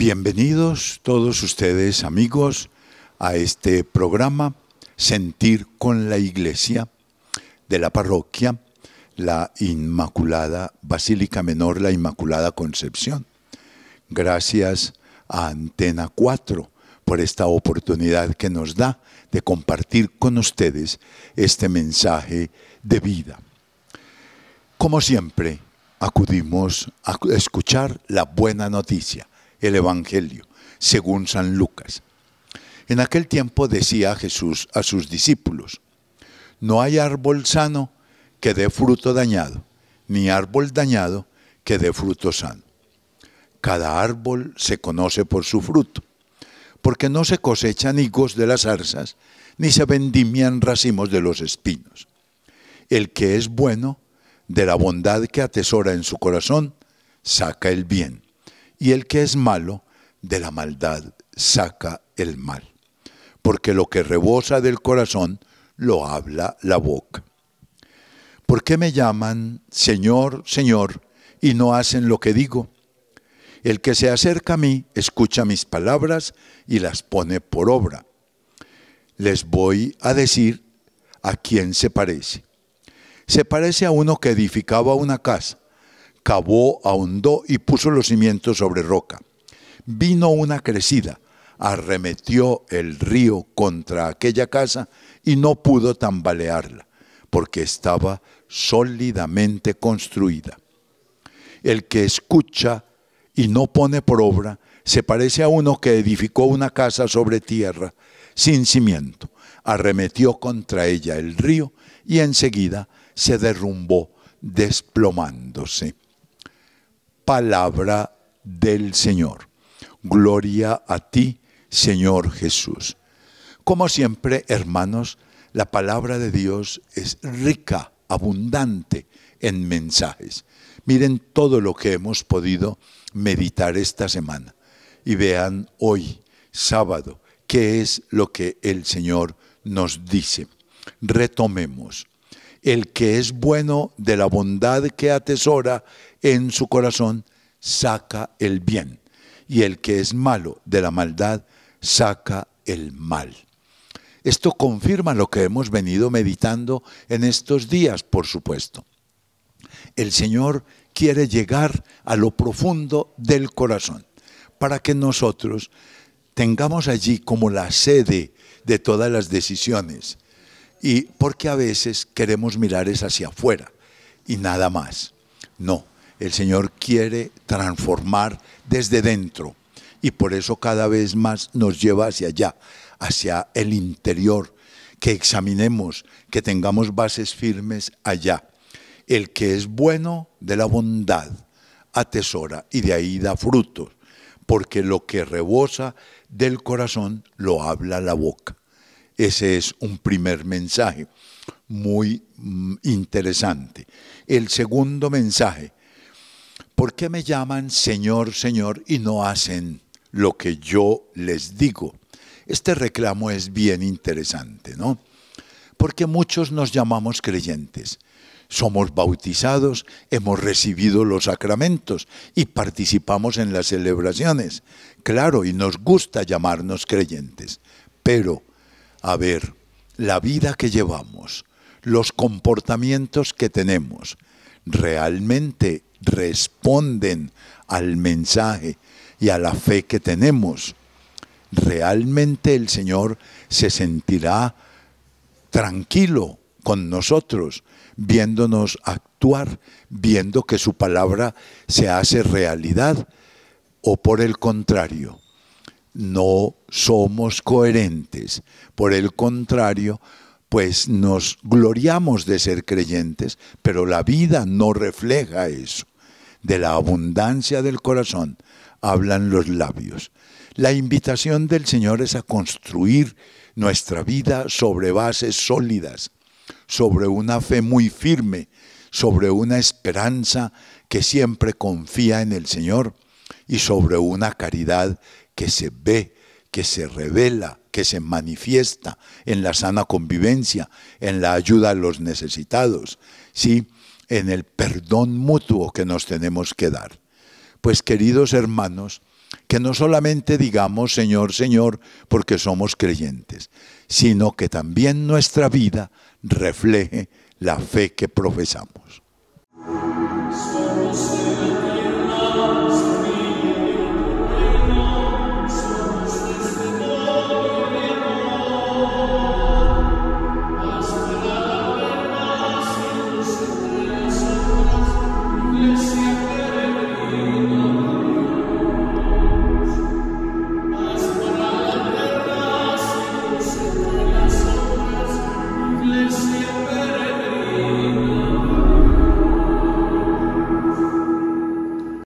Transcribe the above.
Bienvenidos todos ustedes, amigos, a este programa Sentir con la Iglesia de la parroquia la Inmaculada Basílica Menor, la Inmaculada Concepción. Gracias a Antena 4 por esta oportunidad que nos da de compartir con ustedes este mensaje de vida. Como siempre, acudimos a escuchar la buena noticia el Evangelio, según San Lucas. En aquel tiempo decía Jesús a sus discípulos, no hay árbol sano que dé fruto dañado, ni árbol dañado que dé fruto sano. Cada árbol se conoce por su fruto, porque no se cosechan higos de las zarzas, ni se vendimian racimos de los espinos. El que es bueno, de la bondad que atesora en su corazón, saca el bien y el que es malo, de la maldad saca el mal. Porque lo que rebosa del corazón, lo habla la boca. ¿Por qué me llaman Señor, Señor, y no hacen lo que digo? El que se acerca a mí escucha mis palabras y las pone por obra. Les voy a decir a quién se parece. Se parece a uno que edificaba una casa Cabó, ahondó y puso los cimientos sobre roca. Vino una crecida, arremetió el río contra aquella casa y no pudo tambalearla, porque estaba sólidamente construida. El que escucha y no pone por obra, se parece a uno que edificó una casa sobre tierra sin cimiento, arremetió contra ella el río y enseguida se derrumbó desplomándose palabra del Señor. Gloria a ti, Señor Jesús. Como siempre, hermanos, la palabra de Dios es rica, abundante en mensajes. Miren todo lo que hemos podido meditar esta semana y vean hoy, sábado, qué es lo que el Señor nos dice. Retomemos. El que es bueno de la bondad que atesora en su corazón, saca el bien. Y el que es malo de la maldad, saca el mal. Esto confirma lo que hemos venido meditando en estos días, por supuesto. El Señor quiere llegar a lo profundo del corazón para que nosotros tengamos allí como la sede de todas las decisiones, y porque a veces queremos mirar es hacia afuera y nada más. No, el Señor quiere transformar desde dentro y por eso cada vez más nos lleva hacia allá, hacia el interior, que examinemos, que tengamos bases firmes allá. El que es bueno de la bondad atesora y de ahí da frutos, porque lo que rebosa del corazón lo habla la boca. Ese es un primer mensaje muy mm, interesante. El segundo mensaje, ¿por qué me llaman Señor, Señor y no hacen lo que yo les digo? Este reclamo es bien interesante, ¿no? Porque muchos nos llamamos creyentes. Somos bautizados, hemos recibido los sacramentos y participamos en las celebraciones. Claro, y nos gusta llamarnos creyentes, pero a ver la vida que llevamos, los comportamientos que tenemos, realmente responden al mensaje y a la fe que tenemos. Realmente el Señor se sentirá tranquilo con nosotros, viéndonos actuar, viendo que su palabra se hace realidad, o por el contrario, no somos coherentes. Por el contrario, pues nos gloriamos de ser creyentes, pero la vida no refleja eso. De la abundancia del corazón hablan los labios. La invitación del Señor es a construir nuestra vida sobre bases sólidas, sobre una fe muy firme, sobre una esperanza que siempre confía en el Señor y sobre una caridad que se ve, que se revela, que se manifiesta en la sana convivencia, en la ayuda a los necesitados, ¿sí? en el perdón mutuo que nos tenemos que dar. Pues queridos hermanos, que no solamente digamos Señor, Señor, porque somos creyentes, sino que también nuestra vida refleje la fe que profesamos.